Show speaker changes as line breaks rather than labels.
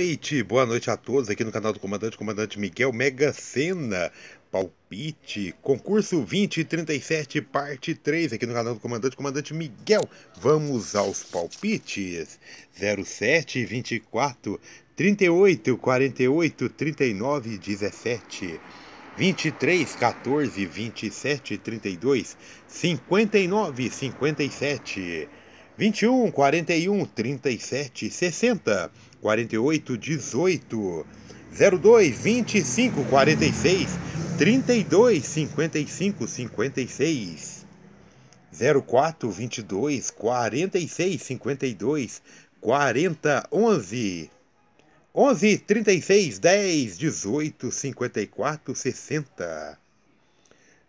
noite, boa noite a todos aqui no canal do Comandante, Comandante Miguel Mega Sena, palpite, concurso 2037, parte 3, aqui no canal do Comandante, Comandante Miguel. Vamos aos palpites: 07, 24, 38, 48, 39, 17. 23, 14, 27, 32, 59, 57. 21 41 37 60 48 18 02 25 46 32 55 56 04 22 46 52 40 11 11 36 10 18 54 60